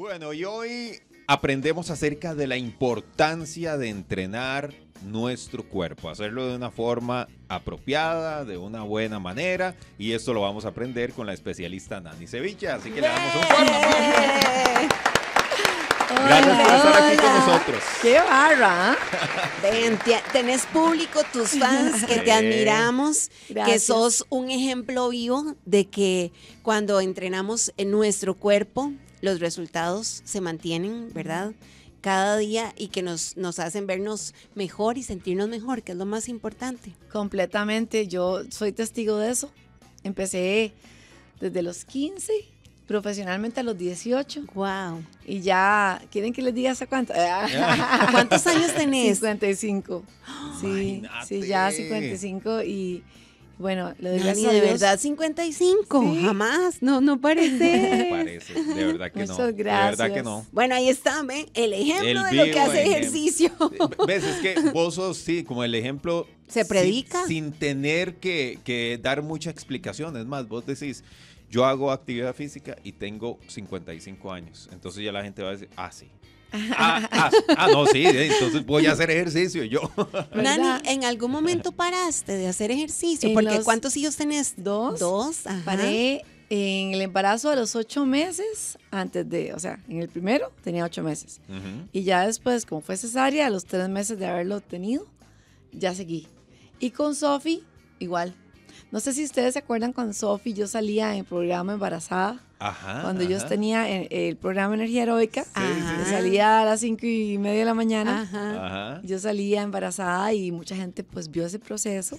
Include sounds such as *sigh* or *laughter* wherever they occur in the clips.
Bueno, y hoy aprendemos acerca de la importancia de entrenar nuestro cuerpo, hacerlo de una forma apropiada, de una buena manera, y esto lo vamos a aprender con la especialista Nani Ceviche. así que le damos un fuerte Gracias por estar aquí con nosotros. ¡Qué barra! *laughs* Ven, tenés público, tus fans, que te admiramos, que sos un ejemplo vivo de que cuando entrenamos en nuestro cuerpo, los resultados se mantienen, ¿verdad? cada día y que nos, nos hacen vernos mejor y sentirnos mejor, que es lo más importante. Completamente, yo soy testigo de eso. Empecé desde los 15, profesionalmente a los 18. ¡Wow! Y ya, ¿quieren que les diga hasta cuánto? *laughs* ¿Cuántos años tenés? 55. sí, sí, ya 55 y bueno, lo de de verdad, 55, jamás, no, no parece. *laughs* *laughs* No parece, de verdad que no. De verdad que no. Bueno, ahí está, ¿ven? el ejemplo de lo que hace ejercicio. Ves, es que vos sos, sí, como el ejemplo. Se predica. Sin, tener que, que dar mucha explicación, es más, vos decís, yo hago actividad física y tengo 55 años. Entonces ya la gente va a decir, ah, sí, Ah, ah, ah, no, sí, eh, entonces voy a hacer ejercicio yo. *laughs* Nani, ¿en algún momento paraste de hacer ejercicio? Porque ¿cuántos hijos tenés? Dos. Dos, Paré en el embarazo a los ocho meses, antes de, o sea, en el primero tenía ocho meses. Y ya después, como fue cesárea, a los tres meses de haberlo tenido, ya seguí. Y con Sofi, igual. No sé si ustedes se acuerdan cuando Sofi yo salía en el programa embarazada cuando yo tenía eh, el, programa Energía Heroica, salía a las cinco y media de la mañana, yo salía embarazada y mucha gente pues vio ese proceso.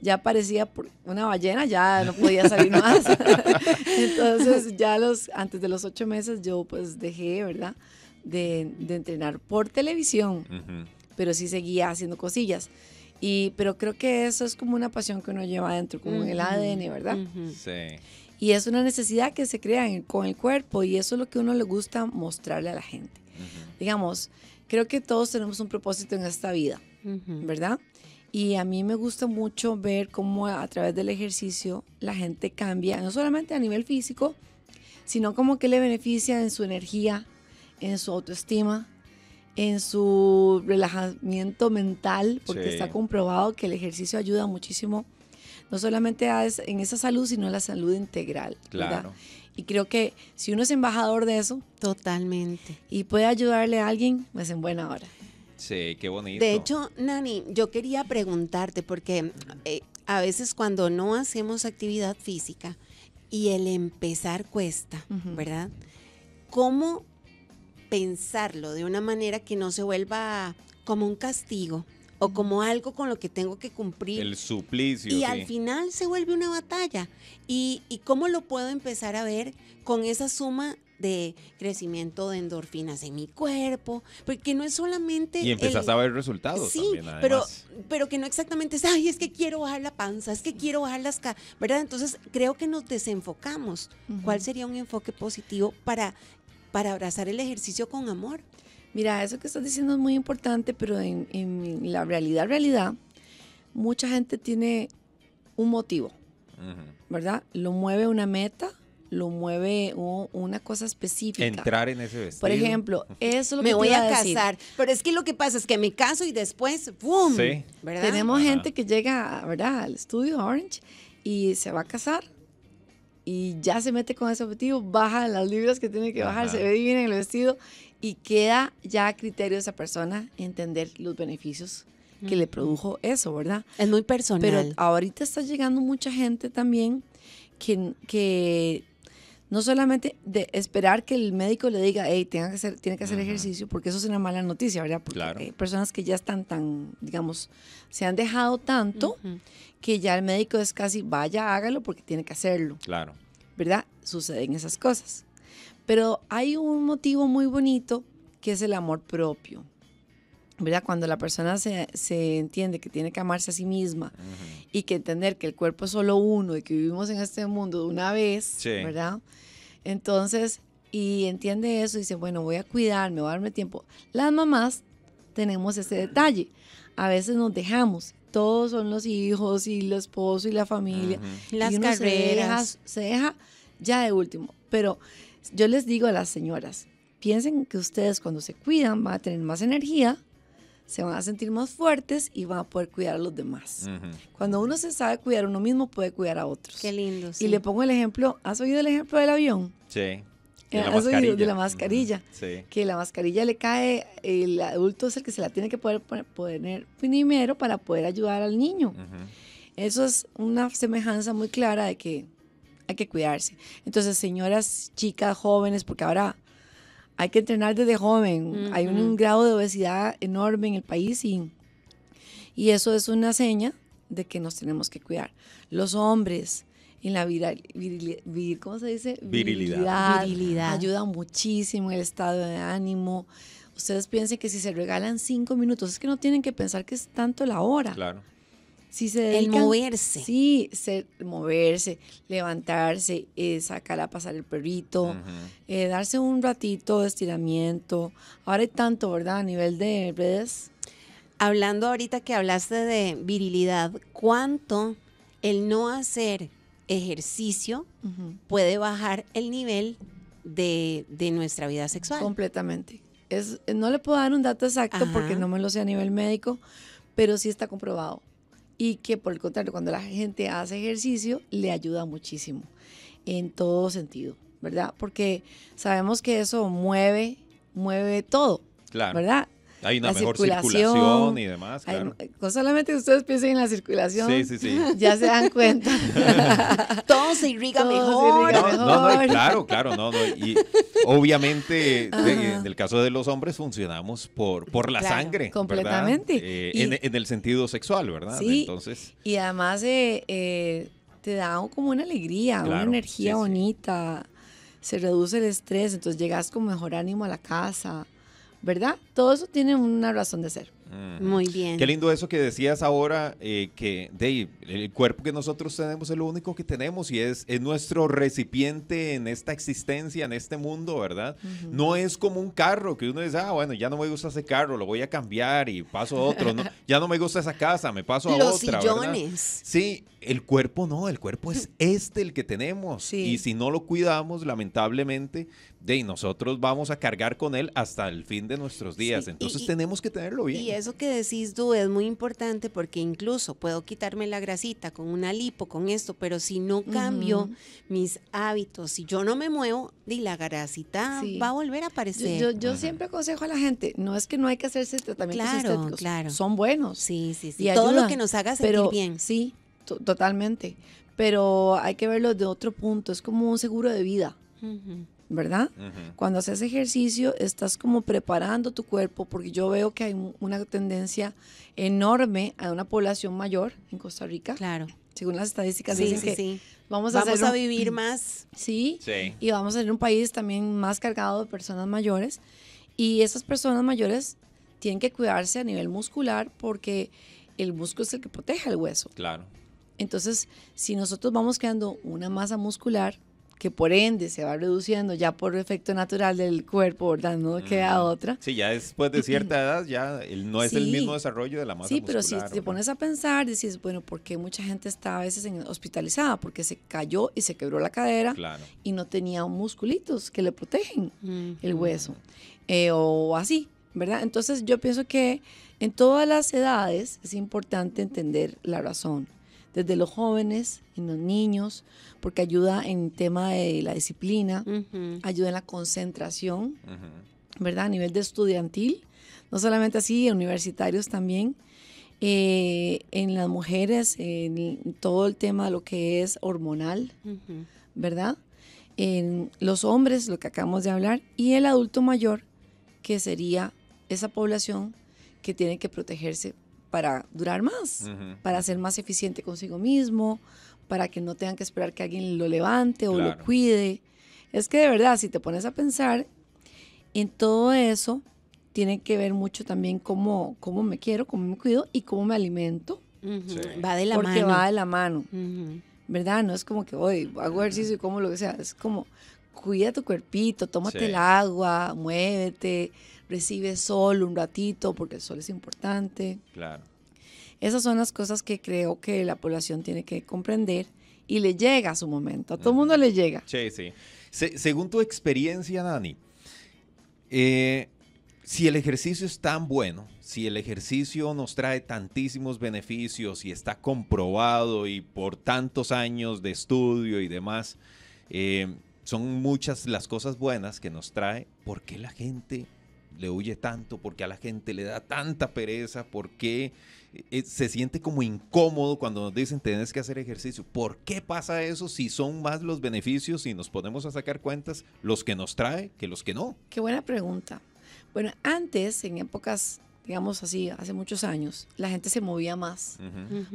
Ya parecía una ballena, ya no podía salir más. *laughs* Entonces ya los, antes de los ocho meses yo pues dejé, ¿verdad? De, entrenar por televisión, pero sí seguía haciendo cosillas. Y, pero creo que eso es como una pasión que uno lleva adentro, como en el ADN, ¿verdad? Sí. Y es una necesidad que se crea con el cuerpo y eso es lo que uno le gusta mostrarle a la gente. Digamos, creo que todos tenemos un propósito en esta vida, ¿verdad? Y a mí me gusta mucho ver cómo a través del ejercicio la gente cambia, no solamente a nivel físico, sino como que le beneficia en su energía, en su autoestima, en su relajamiento mental, porque está comprobado que el ejercicio ayuda muchísimo, no solamente en esa salud, sino en la salud integral. Claro. Y creo que si uno es embajador de eso. Totalmente. Y puede ayudarle a alguien, pues en buena hora. Sí, qué bonito. De hecho, Nani, yo quería preguntarte, porque eh, a veces cuando no hacemos actividad física y el empezar cuesta, ¿verdad? ¿Cómo pensarlo de una manera que no se vuelva como un castigo o como algo con lo que tengo que cumplir. El suplicio. Y al final se vuelve una batalla. Y, cómo lo puedo empezar a ver con esa suma de crecimiento de endorfinas en mi cuerpo, porque no es solamente... Y empezás a ver resultados. Sí, pero, pero que no exactamente es, ay, es que quiero bajar la panza, es que quiero bajar las... ¿Verdad? Entonces creo que nos desenfocamos. ¿Cuál sería un enfoque positivo para para abrazar el ejercicio con amor. Mira, eso que estás diciendo es muy importante, pero en, la realidad, realidad, mucha gente tiene un motivo, ¿verdad? Lo mueve una meta, lo mueve una cosa específica. Entrar en ese vestido. Por ejemplo, eso lo *laughs* me que voy a, casar. Pero es que lo que pasa es que me caso y después, ¡boom! Tenemos gente que llega, ¿verdad? Al estudio Orange y se va a casar y ya se mete con ese objetivo, baja las libras que tiene que bajar, se ve bien en el vestido y queda ya a criterio de esa persona entender los beneficios que le mm. produjo eso, ¿verdad? Es muy personal. Pero ahorita está llegando mucha gente también que, que no solamente de esperar que el médico le diga, hey, tenga que hacer, tiene que hacer ejercicio, porque eso es una mala noticia, ¿verdad? Porque hay personas que ya están tan, digamos, se han dejado tanto que ya el médico es casi, vaya, hágalo porque tiene que hacerlo. Claro. ¿verdad? Suceden esas cosas. Pero hay un motivo muy bonito que es el amor propio. ¿verdad? Cuando la persona se, entiende que tiene que amarse a sí misma y que entender que el cuerpo es solo uno y que vivimos en este mundo de una vez, ¿verdad? Entonces, y entiende eso y dice, bueno, voy a cuidarme, voy a darme tiempo. Las mamás tenemos ese detalle. A veces nos dejamos todos son los hijos y los esposo y la familia. Las carreras. Se deja, ya de último. Pero yo les digo a las señoras, piensen que ustedes cuando se cuidan van a tener más energía, se van a sentir más fuertes y van a poder cuidar a los demás. Cuando uno se sabe cuidar uno mismo, puede cuidar a otros. Qué lindo. Y le pongo el ejemplo, ¿has oído el ejemplo del avión? Sí. De la, mascarilla. De la mascarilla Que la mascarilla le cae, el adulto es el que se la tiene que poder poner primero para poder ayudar al niño. Eso es una semejanza muy clara de que hay que cuidarse. Entonces, señoras, chicas, jóvenes, porque ahora hay que entrenar desde joven. Hay un, grado de obesidad enorme en el país y, y eso es una seña de que nos tenemos que cuidar. Los hombres, en la ¿cómo se dice? Virilidad. virilidad. Ayuda muchísimo el estado de ánimo. Ustedes piensen que si se regalan cinco minutos, es que no tienen que pensar que es tanto la hora. Claro. Si se el moverse. Sí, se, moverse, levantarse, eh, sacar a pasar el perrito, eh, darse un ratito de estiramiento. Ahora hay tanto, ¿verdad? A nivel de redes. Hablando ahorita que hablaste de virilidad, ¿cuánto el no hacer ejercicio puede bajar el nivel de, nuestra vida sexual. Completamente. Es, no le puedo dar un dato exacto porque no me lo sé a nivel médico, pero sí está comprobado. Y que por el contrario, cuando la gente hace ejercicio, le ayuda muchísimo en todo sentido, ¿verdad? Porque sabemos que eso mueve, mueve todo, claro. ¿verdad? Hay una mejor circulación, y demás. solamente ustedes piensen en la circulación, *laughs* ya se dan cuenta. *laughs* Todo se irriga mejor. no, No, claro, claro. No, Y obviamente, en el caso de los hombres, funcionamos por, por la sangre. Completamente. Eh, en, el sentido sexual, ¿verdad? Sí. Entonces, y además eh, eh, te da como una alegría, una energía bonita. Se reduce el estrés, entonces llegas con mejor ánimo a la casa ¿verdad? Todo eso tiene una razón de ser. Muy bien. Qué lindo eso que decías ahora, eh, que Dave, el cuerpo que nosotros tenemos es lo único que tenemos y es, nuestro recipiente en esta existencia, en este mundo, ¿verdad? No es como un carro que uno dice, ah, bueno, ya no me gusta ese carro, lo voy a cambiar y paso a otro. No, *laughs* ya no me gusta esa casa, me paso a otra. Los sillones. Sí, el cuerpo no, el cuerpo es *clears throat* este el que tenemos. Y si no lo cuidamos, lamentablemente, de nosotros vamos a cargar con él hasta el fin de nuestros días. Entonces tenemos que tenerlo bien. Y eso que decís, tú es muy importante porque incluso puedo quitarme la grasita con una lipo, con esto, pero si no cambio mis hábitos, si yo no me muevo, y la grasita va a volver a aparecer. Yo, siempre aconsejo a la gente, no es que no hay que hacerse tratamientos claro, claro. son buenos. Sí, sí, sí. Y Todo lo que nos haga sentir pero, bien. Sí, totalmente. Pero hay que verlo de otro punto. Es como un seguro de vida. ¿verdad? Cuando haces ejercicio, estás como preparando tu cuerpo, porque yo veo que hay una tendencia enorme a una población mayor en Costa Rica. Claro. Según las estadísticas, sí, que vamos, a, a vivir *clears throat* más. Sí, Y vamos a ser un país también más cargado de personas mayores. Y esas personas mayores tienen que cuidarse a nivel muscular porque el músculo es el que protege el hueso. Claro. Entonces, si nosotros vamos creando una masa muscular, que por ende se va reduciendo ya por efecto natural del cuerpo, ¿verdad? No queda otra. Sí, ya después de cierta *clears throat* edad ya no es el mismo desarrollo de la masa muscular. Sí, pero si te pones a pensar, dices, bueno, ¿por qué mucha gente está a veces hospitalizada? Porque se cayó y se quebró la cadera y no tenía musculitos que le protegen el hueso eh, o así, ¿verdad? Entonces yo pienso que en todas las edades es importante entender la razón desde los jóvenes, en los niños, porque ayuda en tema de la disciplina, ayuda en la concentración, ¿verdad? A nivel de estudiantil, no solamente así, universitarios también. Eh, en las mujeres, en todo el tema de lo que es hormonal, ¿verdad? En los hombres, lo que acabamos de hablar, y el adulto mayor, que sería esa población que tiene que protegerse para durar más, para ser más eficiente consigo mismo, para que no tengan que esperar que alguien lo levante o lo cuide. Es que de verdad, si te pones a pensar en todo eso, tiene que ver mucho también cómo, cómo me quiero, cómo me cuido y cómo me alimento. Va de la mano. Porque va de la mano. ¿Verdad? No es como que hoy hago ejercicio y como lo que sea. Es como cuida tu cuerpito, tómate el agua, muévete, recibe sol un ratito porque el sol es importante. Claro. Esas son las cosas que creo que la población tiene que comprender y le llega a su momento. A todo el mundo le llega. Sí, sí. según tu experiencia, Dani, eh, si el ejercicio es tan bueno, si el ejercicio nos trae tantísimos beneficios y está comprobado y por tantos años de estudio y demás, eh, son muchas las cosas buenas que nos trae. ¿Por qué la gente le huye tanto? ¿Por qué a la gente le da tanta pereza? ¿Por qué eh, se siente como incómodo cuando nos dicen tenés que hacer ejercicio? ¿Por qué pasa eso si son más los beneficios y nos ponemos a sacar cuentas los que nos trae que los que no? Qué buena pregunta. Bueno, antes, en épocas digamos así, hace muchos años, la gente se movía más,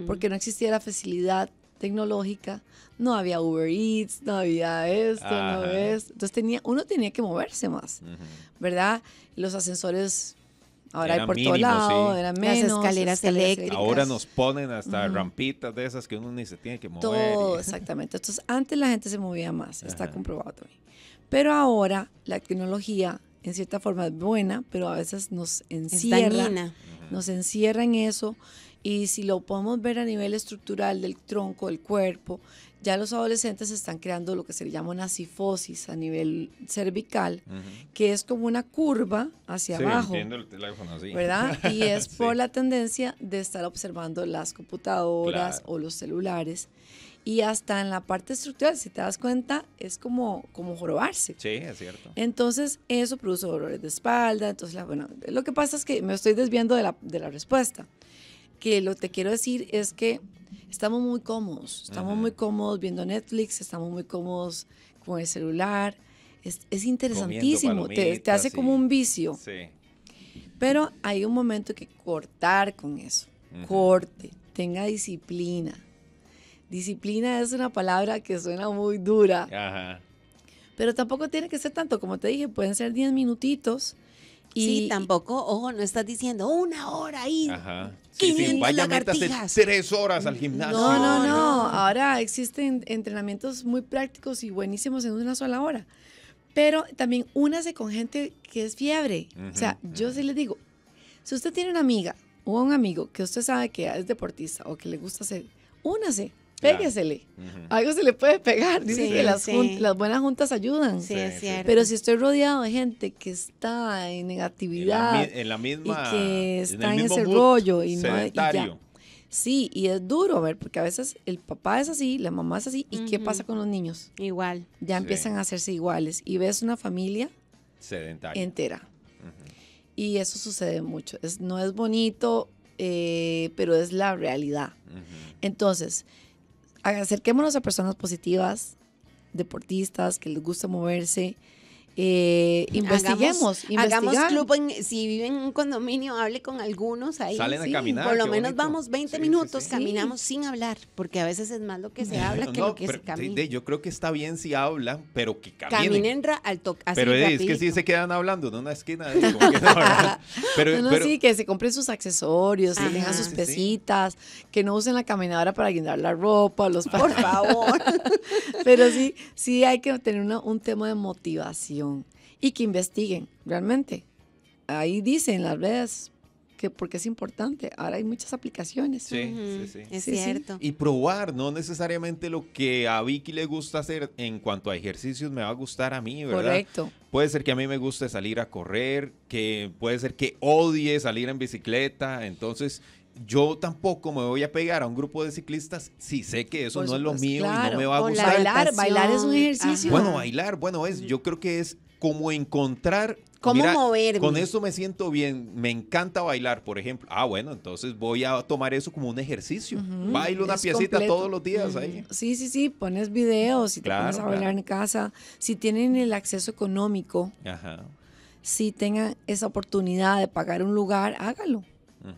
porque no existía la facilidad tecnológica, no había Uber Eats, no había esto, no esto, Entonces tenía, uno tenía que moverse más, ¿verdad? Los ascensores ahora hay por todos lados, lado, eran menos. Las escaleras, eléctricas. Ahora nos ponen hasta rampitas de esas que uno ni se tiene que mover. Todo, *laughs* exactamente. Entonces antes la gente se movía más, está comprobado también. Pero ahora la tecnología en cierta forma es buena, pero a veces nos encierra, nos encierra en eso y si lo podemos ver a nivel estructural del tronco, del cuerpo, ya los adolescentes están creando lo que se llama una sifosis a nivel cervical, que es como una curva hacia sí, abajo. el teléfono, así. ¿Verdad? *laughs* Y es por la tendencia de estar observando las computadoras o los celulares. Y hasta en la parte estructural, si te das cuenta, es como, como jorobarse. Sí, es cierto. Entonces, eso produce dolores de espalda. Entonces, bueno, lo que pasa es que me estoy desviando de la, de la respuesta que lo te quiero decir es que estamos muy cómodos, estamos muy cómodos viendo Netflix, estamos muy cómodos con el celular, es, interesantísimo, te, hace como un vicio. Pero hay un momento que cortar con eso, corte, tenga disciplina. Disciplina es una palabra que suena muy dura, Ajá. pero tampoco tiene que ser tanto, como te dije, pueden ser 10 minutitos. Y sí, tampoco, ojo, no estás diciendo una hora ahí. Ajá. Sí, vaya, tres horas al gimnasio. No, no, no. Ahora existen entrenamientos muy prácticos y buenísimos en una sola hora. Pero también únase con gente que es fiebre. o sea, yo sí le digo, si usted tiene una amiga o un amigo que usted sabe que es deportista o que le gusta hacer, únase péguesele. Algo se le puede pegar. Dicen que las, buenas juntas ayudan. Sí, es cierto. Pero si estoy rodeado de gente que está en negatividad. En la, misma. que está en, ese rollo. Y no, Sí, y es duro, a ver, porque a veces el papá es así, la mamá es así, ¿y qué pasa con los niños? Igual. Ya empiezan a hacerse iguales y ves una familia sedentaria entera. Y eso sucede mucho. no es bonito, eh, pero es la realidad. Entonces, acerquémonos a personas positivas, deportistas, que les gusta moverse, eh, investiguemos, hagamos, club si viven en un condominio, hable con algunos ahí. Por lo menos vamos 20 minutos, caminamos sin hablar, porque a veces es más lo que se habla que lo que se camina. yo creo que está bien si hablan, pero que caminen. Caminen al toque. Pero eh, es, que si se quedan hablando en una esquina. que no, *laughs* sí, que se compren sus accesorios, que dejan sus pesitas, que no usen la caminadora para guindar la ropa, los Por *laughs* favor. pero sí, sí hay que tener un tema de motivación y que investiguen realmente. Ahí dicen las redes que porque es importante. Ahora hay muchas aplicaciones. Sí, sí, sí. Es cierto. Y probar, no necesariamente lo que a Vicky le gusta hacer en cuanto a ejercicios me va a gustar a mí, ¿verdad? Correcto. Puede ser que a mí me guste salir a correr, que puede ser que odie salir en bicicleta, entonces yo tampoco me voy a pegar a un grupo de ciclistas si sé que eso no es lo mío y no me va a gustar. Bailar, bailar es un ejercicio. Bueno, bailar, bueno, es, yo creo que es como encontrar ¿Cómo moverme? Con eso me siento bien. Me encanta bailar, por ejemplo. Ah, bueno, entonces voy a tomar eso como un ejercicio. Bailo una piecita todos los días ahí. Sí, sí, sí. Pones videos, si te pones a bailar en casa, si tienen el acceso económico, si tengan esa oportunidad de pagar un lugar, hágalo.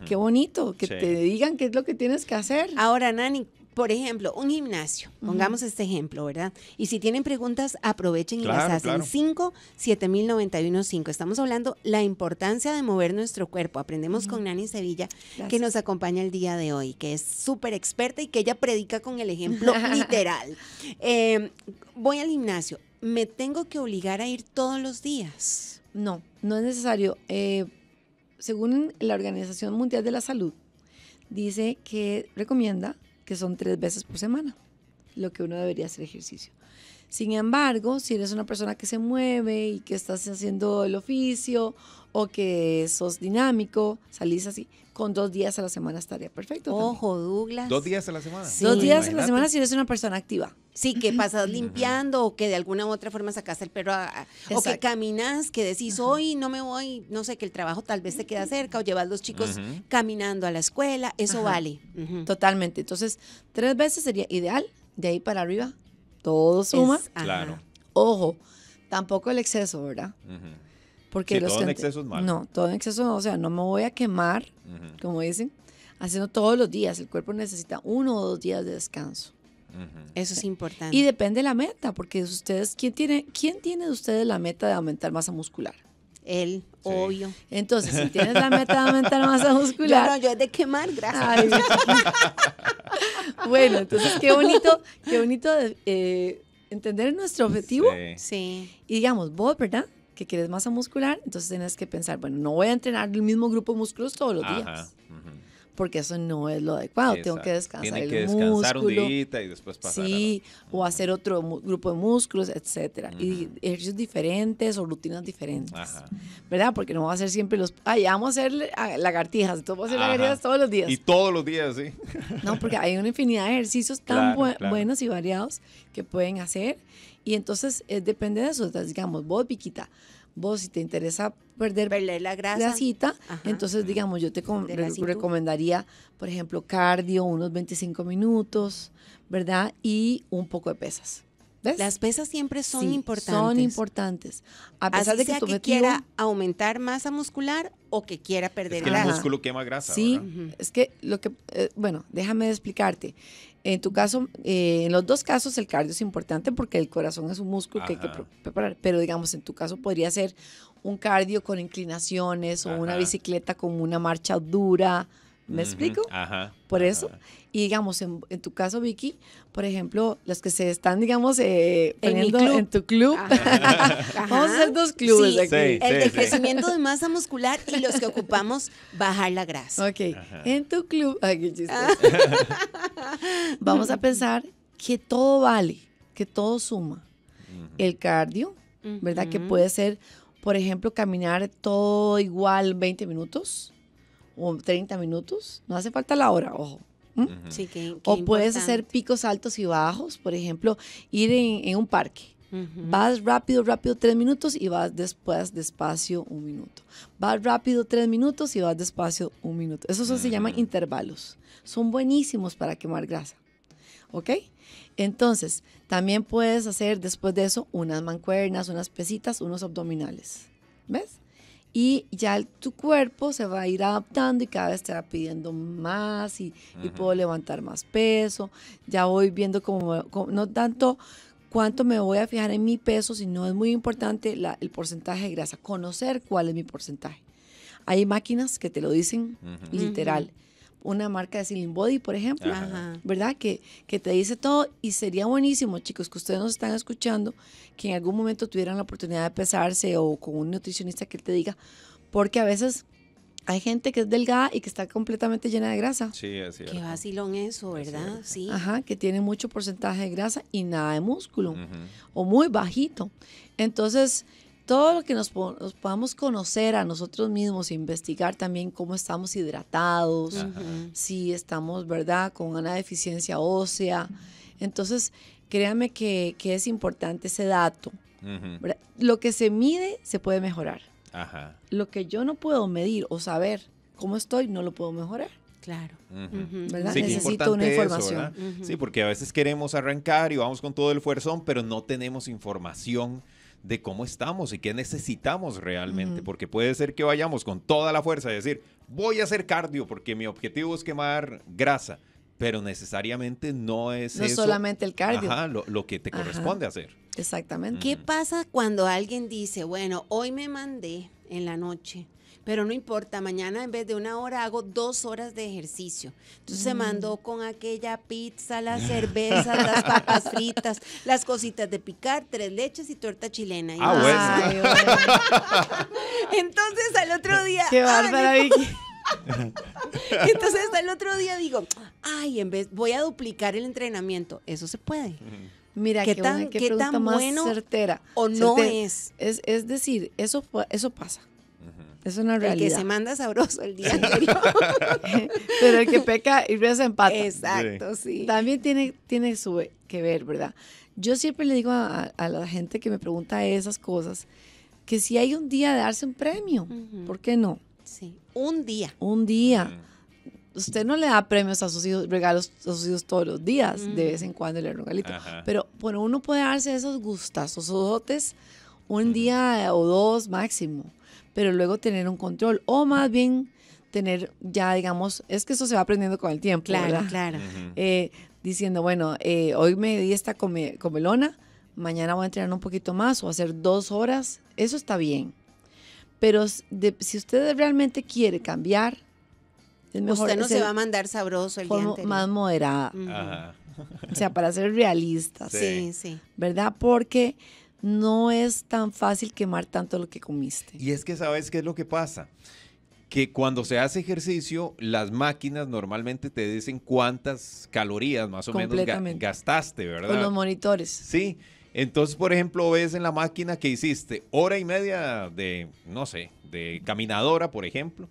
Qué bonito que te digan qué es lo que tienes que hacer. Ahora, Nani, por ejemplo, un gimnasio, pongamos este ejemplo, ¿verdad? Y si tienen preguntas, aprovechen y las hacen. 5 5 5 Estamos hablando la importancia de mover nuestro cuerpo. Aprendemos con Nani Sevilla, que nos acompaña el día de hoy, que es súper experta y que ella predica con el ejemplo *laughs* literal. Em, voy al gimnasio, ¿me tengo que obligar a ir todos los días? No, no es necesario. Eh, según la Organización Mundial de la Salud, dice que recomienda que son tres veces por semana lo que uno debería hacer ejercicio. Sin embargo, si eres una persona que se mueve y que estás haciendo el oficio o que sos dinámico, salís así, con dos días a la semana estaría perfecto. Ojo, Douglas. Dos días a la semana. Dos días a la semana si eres una persona activa. Sí, que pasas limpiando o que de alguna u otra forma sacaste el perro a, o que caminas, que decís, hoy no me voy, no sé, que el trabajo tal vez te queda cerca o llevas los chicos caminando a la escuela, eso vale. Totalmente. Entonces, tres veces sería ideal, de ahí para arriba, todo suma. claro. Ojo, tampoco el exceso, ¿verdad? Porque los todo exceso es malo. No, todo exceso, o sea, no me voy a quemar como dicen, haciendo todos los días. El cuerpo necesita uno o dos días de descanso. Eso es importante. Y depende de la meta, porque ustedes, ¿quién tiene, ¿quién tiene de ustedes la meta de aumentar masa muscular? Él, obvio. Entonces, si *laughs* tienes la meta de aumentar masa muscular. Yo no, yo es de quemar grasa. *laughs* bueno, entonces qué bonito, qué bonito eh, entender nuestro objetivo. sí. Y digamos, vos, ¿verdad? que quieres masa muscular, entonces tienes que pensar, bueno, no voy a entrenar el mismo grupo de músculos todos los días. Porque eso no es lo adecuado. Tengo que descansar Tiene que descansar un día y después pasar. Sí, o hacer otro grupo de músculos, etcétera. Y ejercicios diferentes o rutinas diferentes. ¿Verdad? Porque no vamos a hacer siempre los. Ay, vamos a hacer lagartijas. Entonces vamos a hacer lagartijas todos los días. Y todos los días, sí. No, porque hay una infinidad de ejercicios tan buenos y variados que pueden hacer y entonces es eh, depende de eso. digamos, vos, Piquita, vos si te interesa perder, la grasa, grasita, entonces digamos yo te recomendaría, por ejemplo, cardio unos 25 minutos, ¿verdad? Y un poco de pesas. Las pesas siempre son importantes. Son importantes. A pesar de que tú quiera aumentar masa muscular o que quiera perder es que El músculo quema grasa. Sí, es que lo que, eh, bueno, déjame explicarte. En tu caso, eh, en los dos casos el cardio es importante porque el corazón es un músculo que hay que preparar. Pero digamos, en tu caso podría ser un cardio con inclinaciones o una bicicleta con una marcha dura. ¿Me explico? Ajá. Por eso. Y digamos, en, tu caso, Vicky, por ejemplo, los que se están, digamos, eh, poniendo ¿En, en, tu club, *laughs* vamos a hacer dos clubes el crecimiento de masa muscular y los que ocupamos bajar la grasa. Ok, en tu club, *laughs* ay, chiste. Ah. *laughs* vamos a pensar que todo vale, que todo suma. El cardio, ¿verdad? Que puede ser, por ejemplo, caminar todo igual 20 minutos o 30 minutos, no hace falta la hora, ojo o puedes hacer picos altos y bajos, por ejemplo, ir en, un parque. Vas rápido, rápido tres minutos y vas después despacio un minuto. Vas rápido tres minutos y vas despacio un minuto. eso se llama mm. intervalos. Son buenísimos para quemar grasa. ¿Ok? Entonces, también puedes hacer después de eso unas mancuernas, unas pesitas, unos abdominales. ¿Ves? y ya tu cuerpo se va a ir adaptando y cada vez te va pidiendo más y, puedo levantar más peso. Ya voy viendo como, no tanto cuánto me voy a fijar en mi peso, sino es muy importante el porcentaje de grasa, conocer cuál es mi porcentaje. Hay máquinas que te lo dicen literal una marca de Slim Body, por ejemplo, ¿verdad? Que, que te dice todo y sería buenísimo, chicos, que ustedes nos están escuchando, que en algún momento tuvieran la oportunidad de pesarse o con un nutricionista que te diga, porque a veces hay gente que es delgada y que está completamente llena de grasa. Sí, es cierto. Qué vacilón eso, ¿verdad? sí. Ajá, que tiene mucho porcentaje de grasa y nada de músculo, o muy bajito. Entonces, todo lo que nos, podamos conocer a nosotros mismos, investigar también cómo estamos hidratados, si estamos, ¿verdad?, con una deficiencia ósea. Entonces, créanme que, es importante ese dato. Lo que se mide se puede mejorar. Lo que yo no puedo medir o saber cómo estoy, no lo puedo mejorar. Claro. ¿Verdad? Necesito una información. Sí, porque a veces queremos arrancar y vamos con todo el fuerzón, pero no tenemos información de cómo estamos y qué necesitamos realmente, porque puede ser que vayamos con toda la fuerza y decir, voy a hacer cardio porque mi objetivo es quemar grasa, pero necesariamente no es... No solamente el cardio. Ajá, lo, que te corresponde hacer. Exactamente. ¿Qué pasa cuando alguien dice, bueno, hoy me mandé en la noche. Pero no importa, mañana en vez de una hora hago dos horas de ejercicio. Entonces se mm. mandó con aquella pizza, ah. las cervezas, *laughs* las papas fritas, las cositas de picar, tres leches y torta chilena. ah, *laughs* Entonces al otro día... Qué *laughs* Entonces al otro día digo, ay, en vez voy a duplicar el entrenamiento. Eso se puede. Mira, qué, qué tan, qué tan más certera. O no Es. es. es. decir, eso, eso pasa. Es una realidad. El que se manda sabroso el día anterior. *laughs* Pero el que peca y reza empate Exacto, sí. También tiene, tiene su que ver, ¿verdad? Yo siempre le digo a, la gente que me pregunta esas cosas que si hay un día de darse un premio, ¿por qué no? Sí. Un día. Un día usted no le da premios a sus hijos, regalos a sus hijos todos los días, de vez en cuando le regalito. Pero bueno, uno puede darse esos gustas, esos dotes, un día o dos máximo, pero luego tener un control, o más bien tener ya, digamos, es que eso se va aprendiendo con el tiempo, claro, Claro, eh, Diciendo, bueno, eh, hoy me di esta comelona, mañana voy a entrenar un poquito más o hacer dos horas, eso está bien. Pero si usted realmente quiere cambiar, Usted no se va a mandar sabroso el día Más moderada. O sea, para ser realista. Sí, sí. ¿Verdad? Porque no es tan fácil quemar tanto lo que comiste. Y es que sabes qué es lo que pasa. Que cuando se hace ejercicio, las máquinas normalmente te dicen cuántas calorías más o menos gastaste, ¿verdad? Con los monitores. Sí. Entonces, por ejemplo, ves en la máquina que hiciste hora y media de, no sé, de caminadora, por ejemplo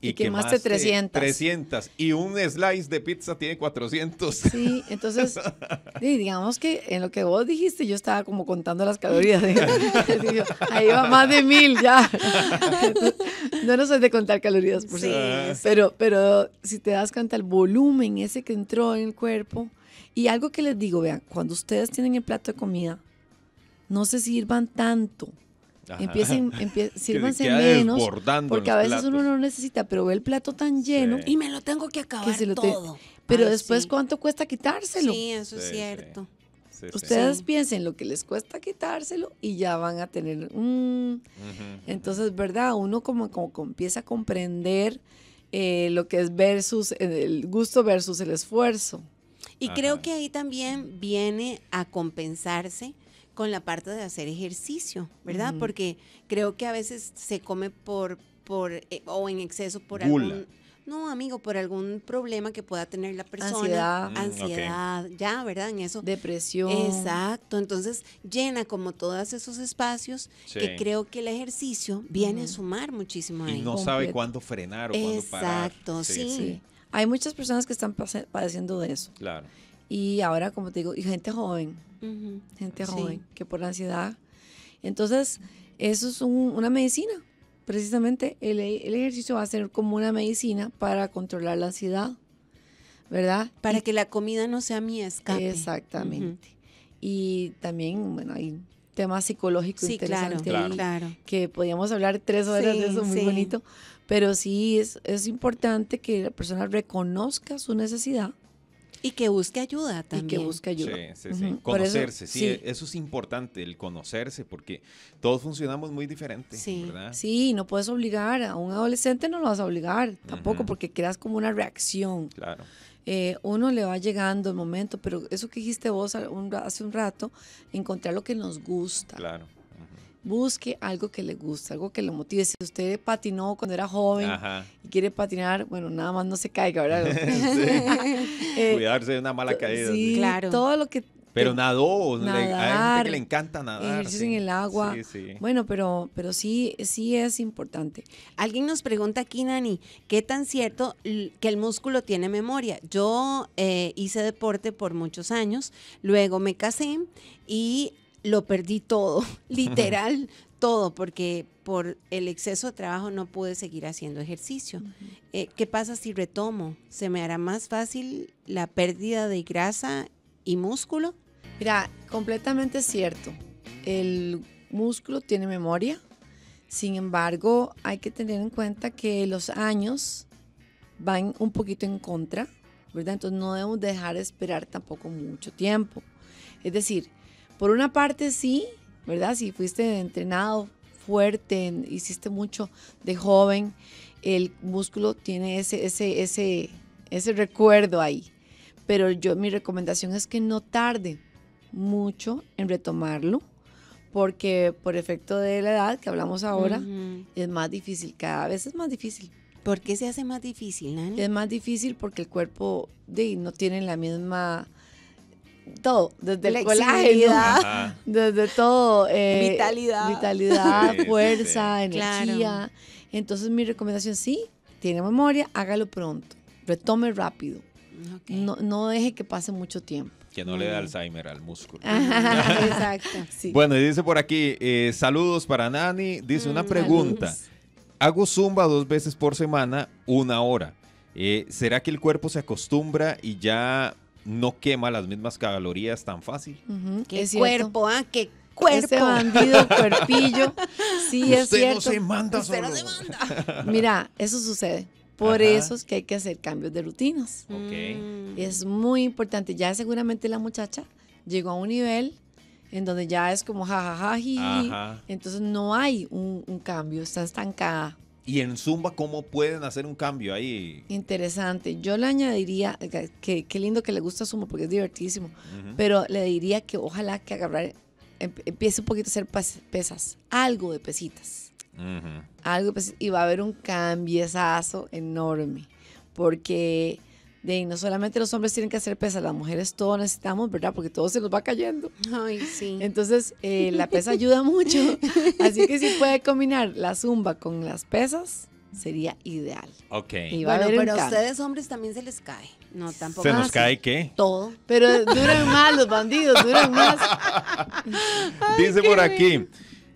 y, que quemaste, de 300. 300. Y un slice de pizza tiene 400. Sí, entonces, *laughs* digamos que en lo que vos dijiste, yo estaba como contando las calorías. *laughs* *laughs* ahí va más de mil ya. no, no es de contar calorías, por sí. Pero, pero si te das cuenta, el volumen ese que entró en el cuerpo. Y algo que les digo, vean, cuando ustedes tienen el plato de comida, no se sirvan tanto Empiecen, *laughs* menos, porque a veces uno no necesita, pero ve el plato tan lleno. Y me lo tengo que acabar todo. pero después, ¿cuánto cuesta quitárselo? Sí, eso es cierto. Ustedes piensen lo que les cuesta quitárselo y ya van a tener un... Entonces, ¿verdad? Uno como, como empieza a comprender eh, lo que es versus eh, el gusto versus el esfuerzo. Y creo que ahí también viene a compensarse con la parte de hacer ejercicio, ¿verdad? Porque creo que a veces se come por, por eh, o en exceso por algún... No, amigo, por algún problema que pueda tener la persona. Ansiedad. Mm, ansiedad, ya, ¿verdad? En eso. Depresión. Exacto. Entonces, llena como todos esos espacios que creo que el ejercicio viene a sumar muchísimo ahí. Y no sabe cuándo frenar o cuándo parar. Exacto, sí. Hay muchas personas que están padeciendo de eso. Claro. Y ahora, como te digo, y gente joven, gente joven, que por la ansiedad. Entonces, eso es una medicina. Precisamente el, ejercicio va a ser como una medicina para controlar la ansiedad, ¿verdad? Para que la comida no sea mi escape. Exactamente. Y también, bueno, hay temas psicológicos sí, claro, claro. que podíamos hablar tres horas de eso, muy bonito. Pero sí es, es importante que la persona reconozca su necesidad y que busque ayuda también. que busque ayuda. Sí, sí, sí. Conocerse, sí, eso es importante, el conocerse, porque todos funcionamos muy diferente, sí. ¿verdad? Sí, no puedes obligar, a un adolescente no lo vas a obligar, tampoco, porque creas como una reacción. Claro. Eh, uno le va llegando el momento, pero eso que dijiste vos hace un rato, encontrar lo que nos gusta. Claro busque algo que le guste, algo que lo motive. Si usted patinó cuando era joven y quiere patinar, bueno, nada más no se caiga, ¿verdad? *laughs* *laughs* Eh, Cuidarse de una mala caída. Sí, claro. Todo lo que pero nadó, nadar, le, gente que le encanta nadar. en el agua. Sí, sí. Bueno, pero, pero sí, sí es importante. Alguien nos pregunta aquí, Nani, ¿qué tan cierto que el músculo tiene memoria? Yo eh, hice deporte por muchos años, luego me casé y lo perdí todo, *laughs* *laughs* literal todo, porque por el exceso de trabajo no pude seguir haciendo ejercicio. Eh, ¿Qué pasa si retomo? ¿Se me hará más fácil la pérdida de grasa y músculo? Mira, completamente cierto. El músculo tiene memoria, sin embargo hay que tener en cuenta que los años van un poquito en contra, ¿verdad? Entonces no debemos dejar de esperar tampoco mucho tiempo. Es decir, por una parte sí, ¿verdad? Si fuiste entrenado fuerte, hiciste mucho de joven, el músculo tiene ese, ese, ese, ese recuerdo ahí. Pero yo mi recomendación es que no tarde mucho en retomarlo, porque por efecto de la edad que hablamos ahora, es más difícil, cada vez es más difícil. ¿Por qué se hace más difícil, Nani? Es más difícil porque el cuerpo de, no tiene la misma todo, desde la colágeno, *laughs* desde todo. Eh, vitalidad. Vitalidad, fuerza, energía. Entonces mi recomendación, sí, tiene memoria, hágalo pronto, retome rápido. No, deje que pase mucho tiempo. Que no le dé Alzheimer al músculo. *laughs* exacto. Bueno, y dice por aquí, eh, saludos para Nani. Dice mm, una pregunta. Hago zumba dos veces por semana, una hora. Eh, ¿Será que el cuerpo se acostumbra y ya no quema las mismas calorías tan fácil. cuerpo, ah, qué cuerpo. bandido *laughs* cuerpillo. Sí, es cierto. No se manda *laughs* Mira, eso sucede. Por eso es que hay que hacer cambios de rutinas. Mm. Es muy importante. Ya seguramente la muchacha llegó a un nivel en donde ya es como jajaja, Entonces no hay un, un cambio, está estancada y en Zumba cómo pueden hacer un cambio ahí. Interesante. Yo le añadiría, eh, que, lindo que le gusta Zumba porque es divertísimo, pero le diría que ojalá que agarrar, em, empiece un poquito a hacer pesas, algo de pesitas. Algo de pesitas, y va a haber un cambiezazo enorme, porque de no solamente los hombres tienen que hacer pesas, las mujeres todo necesitamos, ¿verdad? Porque todo se nos va cayendo. Ay, sí. Entonces, eh, la pesa ayuda mucho. *laughs* Así que si puede combinar la zumba con las pesas, sería ideal. Ok. pero a ustedes hombres también se les cae. No, tampoco. ¿Se nos cae qué? Todo. Pero duran más los bandidos, duran más. *laughs* Dice por aquí.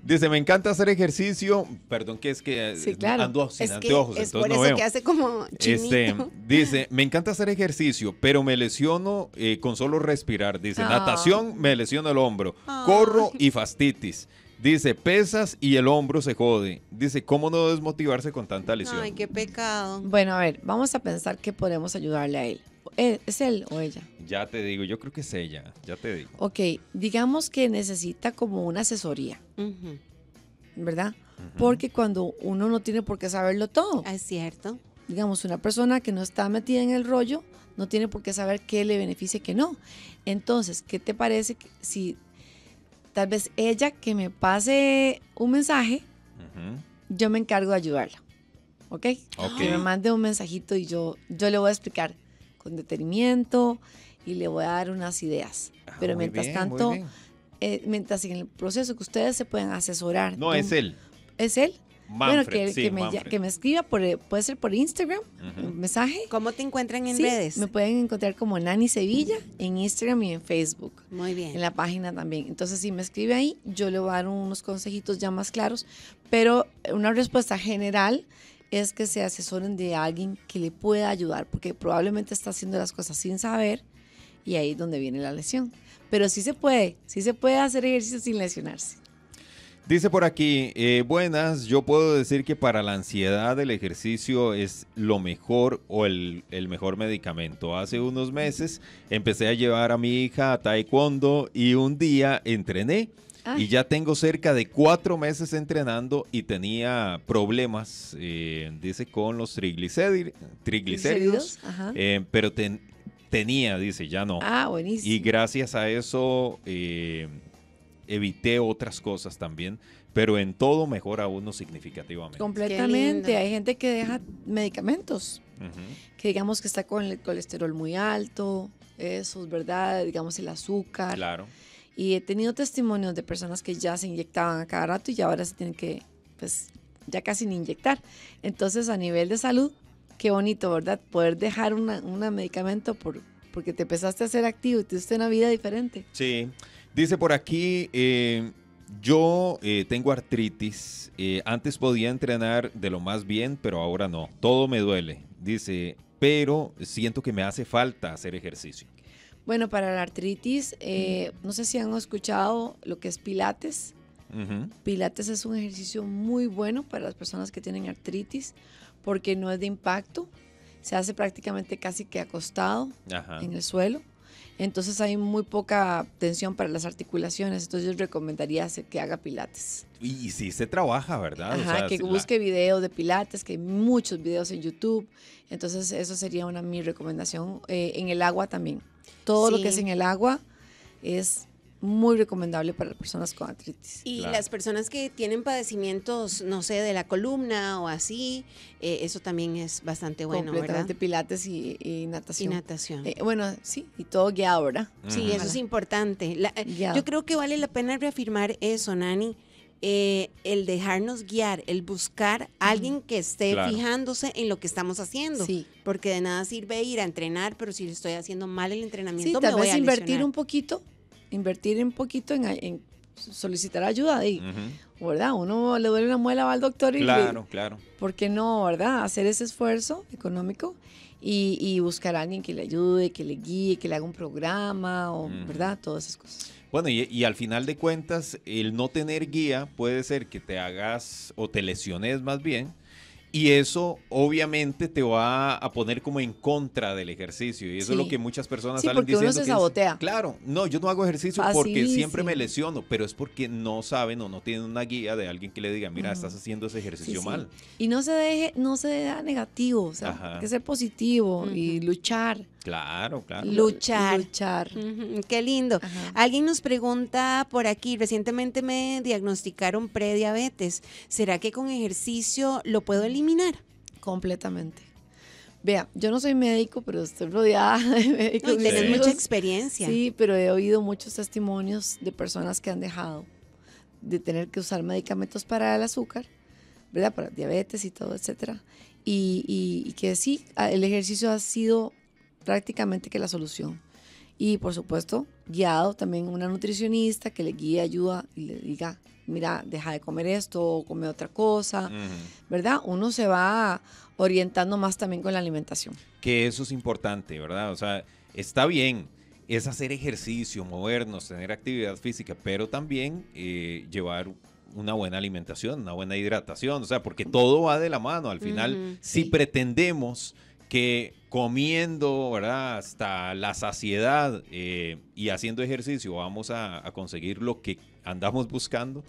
Dice, me encanta hacer ejercicio. Perdón, que es que eh, ando sin es anteojos, que por eso que hace como este, chinito. Dice, me encanta hacer ejercicio, pero me lesiono eh, con solo respirar. Dice, ah. natación, me lesiona el hombro. Ah. Corro y fastitis. Dice, pesas y el hombro se jode. Dice, ¿cómo no desmotivarse con tanta lesión? Ay, qué pecado. Bueno, a ver, vamos a pensar que podemos ayudarle a él. ¿Es él o ella? Ya te digo, yo creo que es ella, ya te digo. Ok, digamos que necesita como una asesoría, ¿verdad? Porque cuando uno no tiene por qué saberlo todo. Es cierto. Digamos, una persona que no está metida en el rollo no tiene por qué saber qué le beneficia y qué no. Entonces, ¿qué te parece si tal vez ella que me pase un mensaje, yo me encargo de ayudarla? ¿Ok? okay. Que me mande un mensajito y yo, yo le voy a explicar con detenimiento y le voy a dar unas ideas. Ah, pero mientras tanto, eh, mientras en el proceso que ustedes se pueden asesorar. No, es él. ¿Es él? bueno, que, me, que, me, escriba, por, eh, puede ser por Instagram, un mensaje. ¿Cómo te encuentran en sí, redes? Me pueden encontrar como Nani Sevilla en Instagram y en Facebook. Muy bien. En la página también. Entonces, si me escribe ahí, yo le voy a dar unos consejitos ya más claros, pero una respuesta general es que se asesoren de alguien que le pueda ayudar, porque probablemente está haciendo las cosas sin saber y ahí es donde viene la lesión. Pero sí se puede, sí se puede hacer ejercicio sin lesionarse. Dice por aquí, eh, buenas, yo puedo decir que para la ansiedad el ejercicio es lo mejor o el, el, mejor medicamento. Hace unos meses empecé a llevar a mi hija a taekwondo y un día entrené Ah. Y ya tengo cerca de cuatro meses entrenando y tenía problemas, eh, dice, con los triglicéridos, triglicéridos eh, pero tenía, dice, ya no. Ah, buenísimo. Y gracias a eso eh, evité otras cosas también pero en todo mejora uno significativamente. Completamente. Hay gente que deja medicamentos, que digamos que está con el colesterol muy alto, eso es verdad, digamos el azúcar. Claro. Y he tenido testimonios de personas que ya se inyectaban a cada rato y ahora se tienen que, pues, ya casi ni inyectar. Entonces, a nivel de salud, qué bonito, ¿verdad? Poder dejar un medicamento por, porque te empezaste a ser activo y tuviste una vida diferente. Sí. Dice por aquí, eh, yo eh, tengo artritis. Eh, antes podía entrenar de lo más bien, pero ahora no. Todo me duele. Dice, pero siento que me hace falta hacer ejercicio. Bueno, para la artritis, eh, no sé si han escuchado lo que es Pilates. Pilates es un ejercicio muy bueno para las personas que tienen artritis porque no es de impacto. Se hace prácticamente casi que acostado en el suelo. Entonces hay muy poca tensión para las articulaciones, entonces yo recomendaría que haga pilates. Y, si se trabaja, ¿verdad? Ajá, que busque videos de pilates, que hay muchos videos en YouTube. Entonces eso sería una mi recomendación. Eh, en el agua también todo lo que es en el agua es muy recomendable para las personas con artritis. Y las personas que tienen padecimientos, no sé, de la columna o así, eh, eso también es bastante bueno, Completamente pilates y, natación. Y natación. Eh, bueno, sí, y todo guiado, ¿verdad? Sí, eso es importante. Eh, yo creo que vale la pena reafirmar eso, Nani, eh, el dejarnos guiar, el buscar a alguien que esté fijándose en lo que estamos haciendo. Sí. Porque de nada sirve ir a entrenar, pero si estoy haciendo mal el entrenamiento, me invertir un poquito, invertir un poquito en, solicitar ayuda de, ¿verdad? Uno le duele una muela, va al doctor y claro, claro. ¿Por qué no, verdad? Hacer ese esfuerzo económico y, buscar a alguien que le ayude, que le guíe, que le haga un programa, o, ¿verdad? Todas esas cosas. Bueno, y, al final de cuentas, el no tener guía puede ser que te hagas o te lesiones más bien y eso obviamente te va a poner como en contra del ejercicio. Y eso es lo que muchas personas sí, salen porque Uno se sabotea. claro, no, yo no hago ejercicio porque siempre me lesiono, pero es porque no saben o no tienen una guía de alguien que le diga, mira, estás haciendo ese ejercicio mal. Y no se deje, no se deja negativo, o sea, hay que ser positivo y luchar. Claro, claro. Luchar. Luchar. Qué lindo. Alguien nos pregunta por aquí, recientemente me diagnosticaron prediabetes. ¿Será que con ejercicio lo puedo eliminar? Completamente. Vea, yo no soy médico, pero estoy rodeada de médicos. mucha experiencia. Sí, pero he oído muchos testimonios de personas que han dejado de tener que usar medicamentos para el azúcar, ¿verdad? Para diabetes y todo, etcétera. y que sí, el ejercicio ha sido prácticamente que la solución. Y por supuesto, guiado también una nutricionista que le guíe, ayuda y le diga, mira, deja de comer esto o come otra cosa, ¿verdad? Uno se va orientando más también con la alimentación. Que eso es importante, ¿verdad? O sea, está bien, es hacer ejercicio, movernos, tener actividad física, pero también eh, llevar una buena alimentación, una buena hidratación, o sea, porque todo va de la mano. Al final, si pretendemos que comiendo, ¿verdad? Hasta la saciedad eh, y haciendo ejercicio vamos a, conseguir lo que andamos buscando,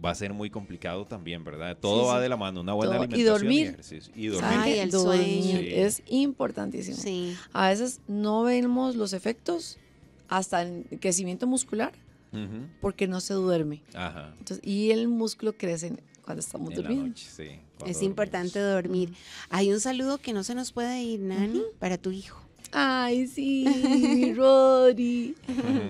va a ser muy complicado también, ¿verdad? Todo va de la mano, una buena alimentación y, dormir. y ejercicio. Y dormir. Ay, el sueño. Es importantísimo. A veces no vemos los efectos hasta el crecimiento muscular, porque no se duerme. Ajá. y el músculo crece estamos durmiendo. es importante dormir. Hay un saludo que no se nos puede ir, Nani, para tu hijo. Ay, sí, mi *laughs* Rodri,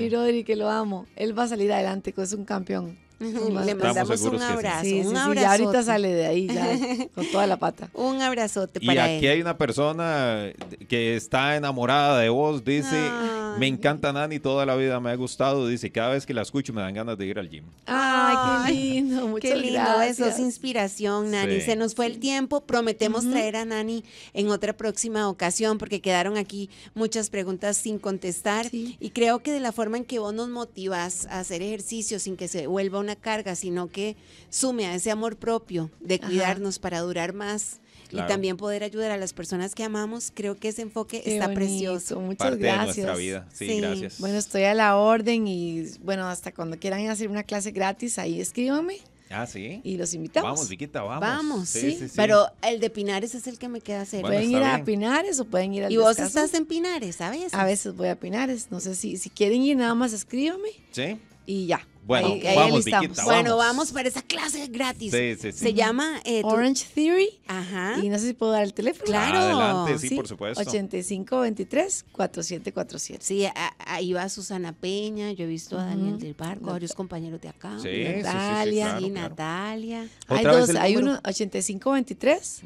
mi Rodri, que lo amo. Él va a salir adelante, que es un campeón. Le mandamos un abrazo. ahorita sale de ahí, ya, *laughs* con toda la pata. Un abrazote para Y aquí hay una persona que está enamorada de vos, dice, ah. Me encanta Nani, toda la vida me ha gustado. Dice, cada vez que la escucho me dan ganas de ir al gym. Ay, qué lindo, muchas Qué lindo, eso es inspiración, Nani. Se nos fue el tiempo, prometemos traer a Nani en otra próxima ocasión porque quedaron aquí muchas preguntas sin contestar y creo que de la forma en que vos nos motivas a hacer ejercicio sin que se vuelva una carga, sino que sume a ese amor propio de cuidarnos para durar más y también poder ayudar a las personas que amamos, creo que ese enfoque está precioso. Muchas gracias. Bueno, estoy a la orden y bueno, hasta cuando quieran hacer una clase gratis, ahí escríbanme. Ah, sí. Y los invitamos. Vamos, Viquita, vamos. Vamos, sí, Pero el de Pinares es el que me queda hacer pueden ir a Pinares o pueden ir al ¿Y vos estás en Pinares ¿sabes? A veces voy a Pinares. No sé si, si quieren ir, nada más escríbame. Sí. Y ya. Bueno, vamos, Bueno, vamos para esa clase gratis. Se llama eh, Orange Theory. Ajá. Y no sé si puedo dar el teléfono. Claro. Adelante, sí, por supuesto. 8523-4747. Sí, ahí va Susana Peña, yo he visto a Daniel del Barco, varios compañeros de acá. Sí, Natalia. Natalia. Hay dos, hay uno 8523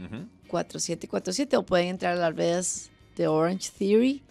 4747 o pueden entrar a las redes de Orange Theory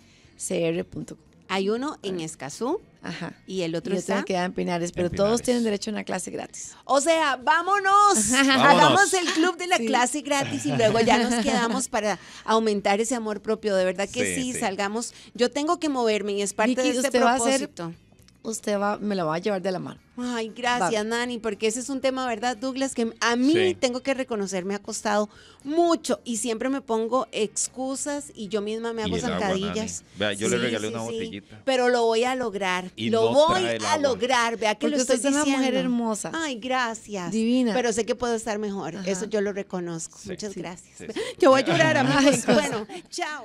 Hay uno en Escazú. Ajá. Y el otro, está. queda en Pinares, pero todos tienen derecho a una clase gratis. O sea, vámonos. *laughs* Hagamos el club de la *laughs* clase gratis y luego ya nos quedamos para aumentar ese amor propio. De verdad que sí, salgamos. Yo tengo que moverme y es parte de este usted propósito. Va usted va, me lo va a llevar de la mano. Ay, gracias, Nani, porque ese es un tema, ¿verdad, Douglas? Que a mí tengo que reconocer, me ha costado mucho y siempre me pongo excusas y yo misma me hago zancadillas. Vea, yo le regalé una botellita. Pero lo voy a lograr. lo voy a lograr. Vea que lo estoy usted diciendo. es una mujer hermosa. Ay, gracias. Divina. Pero sé que puedo estar mejor. Eso yo lo reconozco. Muchas gracias. *laughs* Yo voy a llorar, a más. bueno, chao.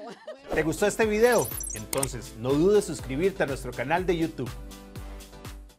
¿Te gustó este video? Entonces, no dudes suscribirte a nuestro canal de YouTube